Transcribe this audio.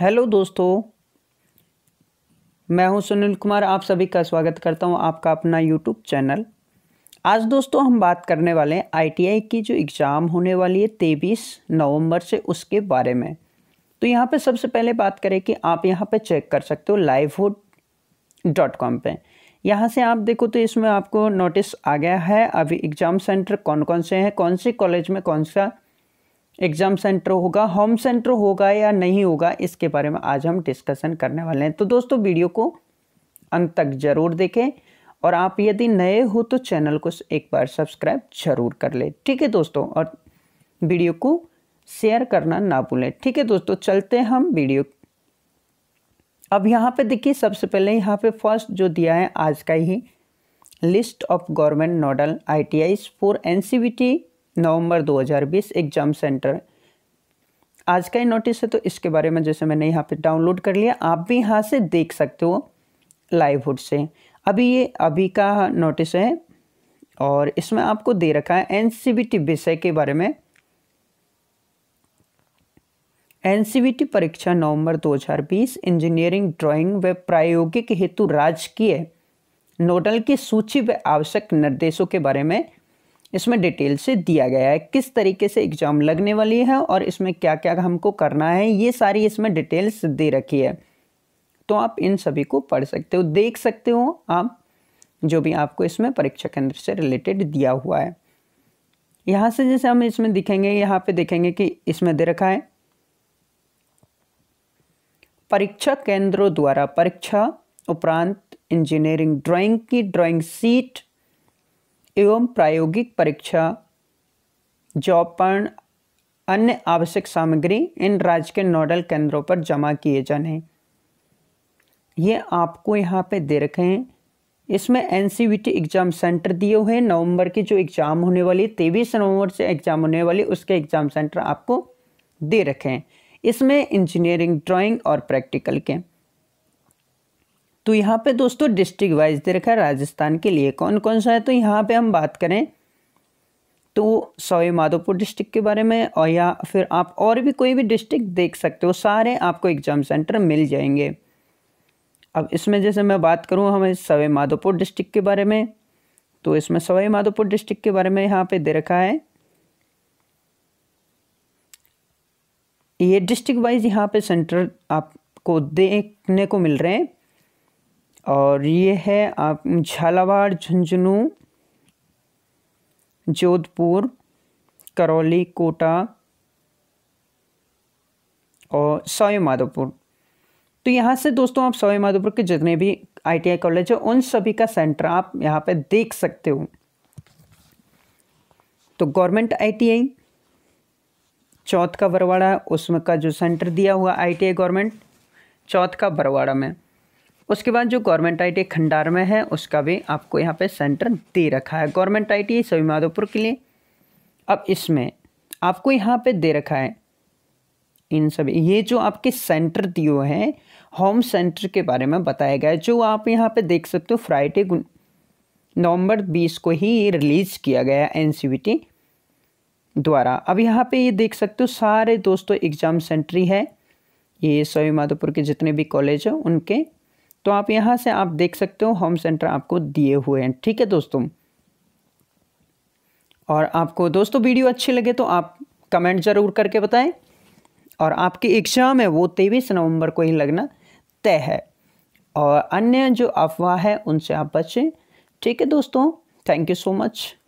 hello दोस्तों मैं हूं सुनील कुमार आप सभी का स्वागत करता हूं आपका अपना यूट्यूब चैनल आज दोस्तों हम बात करने वाले हैं आईटीआई की जो एग्ज़ाम होने वाली है तेईस नवंबर से उसके बारे में तो यहां पे सबसे पहले बात करें कि आप यहां पे चेक कर सकते हो लाइवहुड डॉट कॉम पर यहाँ से आप देखो तो इसमें आपको नोटिस आ गया है अभी एग्ज़ाम सेंटर कौन कौन से हैं कौन से कॉलेज में कौन सा एग्ज़ाम सेंटर होगा होम सेंटर होगा या नहीं होगा इसके बारे में आज हम डिस्कशन करने वाले हैं तो दोस्तों वीडियो को अंत तक ज़रूर देखें और आप यदि नए हो तो चैनल को एक बार सब्सक्राइब जरूर कर लें ठीक है दोस्तों और वीडियो को शेयर करना ना भूलें ठीक है दोस्तों चलते हैं हम वीडियो अब यहाँ पे देखिए सबसे पहले यहाँ पे फर्स्ट जो दिया है आज का ही list of government nodal I T I for N C V T November 2020 exam centre आज का ही नोटिस है तो इसके बारे में जैसे मैंने यहाँ पे डाउनलोड कर लिया आप भी यहाँ से देख सकते हो लाइवहुड से अभी ये अभी का नोटिस है और इसमें आपको दे रखा है एनसीबीटी विषय के बारे में एन परीक्षा नवंबर 2020 इंजीनियरिंग ड्राइंग व प्रायोगिक हेतु राजकीय नोडल की सूची व आवश्यक निर्देशों के बारे में इसमें डिटेल से दिया गया है किस तरीके से एग्ज़ाम लगने वाली है और इसमें क्या क्या हमको करना है ये सारी इसमें डिटेल्स दे रखी है तो आप इन सभी को पढ़ सकते हो देख सकते हो आप जो भी आपको इसमें परीक्षा केंद्र से रिलेटेड दिया हुआ है यहाँ से जैसे हम इसमें दिखेंगे यहाँ पे देखेंगे कि इसमें दे रखा है परीक्षा केंद्रों द्वारा परीक्षा उपरांत इंजीनियरिंग ड्राइंग की ड्राइंग सीट एवं प्रायोगिक परीक्षा जौपण अन्य आवश्यक सामग्री इन राज्य के नोडल केंद्रों पर जमा किए जाने ये आपको यहाँ पे दे रखे हैं इसमें एन एग्ज़ाम सेंटर दिए हुए हैं नवंबर की जो एग्ज़ाम होने वाली है तेईस नवंबर से एग्ज़ाम होने वाली उसके एग्ज़ाम सेंटर आपको दे रखे हैं इसमें इंजीनियरिंग ड्राइंग और प्रैक्टिकल के तो यहाँ पे दोस्तों डिस्ट्रिक्ट वाइज दे रखा है राजस्थान के लिए कौन कौन सा है तो यहाँ पे हम बात करें तो सॉरी माधोपुर डिस्ट्रिक्ट के बारे में और या फिर आप और भी कोई भी डिस्ट्रिक्ट देख सकते हो सारे आपको एग्ज़ाम सेंटर मिल जाएंगे अब इसमें जैसे मैं बात करूँ हमें सवे माधोपुर डिस्ट्रिक्ट के बारे में तो इसमें सवाई माधोपुर डिस्ट्रिक्ट के बारे में यहाँ पे दे रखा है ये डिस्ट्रिक्ट वाइज यहाँ पे सेंटर आपको देखने को मिल रहे हैं और ये है आप झालावाड़ झुंझुनू जोधपुर करौली कोटा और सवाई माधोपुर तो यहाँ से दोस्तों आप सवाई माधोपुर के जितने भी आईटीआई कॉलेज है उन सभी का सेंटर आप यहाँ पे देख सकते हो तो गवर्नमेंट आईटीआई चौथ का बरवाड़ा उसमें का जो सेंटर दिया हुआ आईटीआई गवर्नमेंट चौथ का बरवाड़ा में उसके बाद जो गवर्नमेंट आई खंडार में है उसका भी आपको यहाँ पे सेंटर दे रखा है गवर्नमेंट आई टी सभी माधोपुर के लिए अब इसमें आपको यहाँ पे दे रखा है इन सभी ये जो आपके सेंटर दिए हैं होम सेंटर के बारे में बताया गया है जो आप यहाँ पे देख सकते हो फ्राइडे नवंबर बीस को ही ये रिलीज़ किया गया एन द्वारा अब यहाँ पे ये देख सकते हो सारे दोस्तों एग्ज़ाम सेंटर ही है ये सभी माधोपुर के जितने भी कॉलेज हैं उनके तो आप यहाँ से आप देख सकते हो होम सेंटर आपको दिए हुए हैं ठीक है दोस्तों और आपको दोस्तों वीडियो अच्छी लगे तो आप कमेंट ज़रूर करके बताएं और आपकी एग्ज़ाम है वो तेईस नवंबर को ही लगना तय है और अन्य जो अफवाह है उनसे आप बचें ठीक है दोस्तों थैंक यू सो मच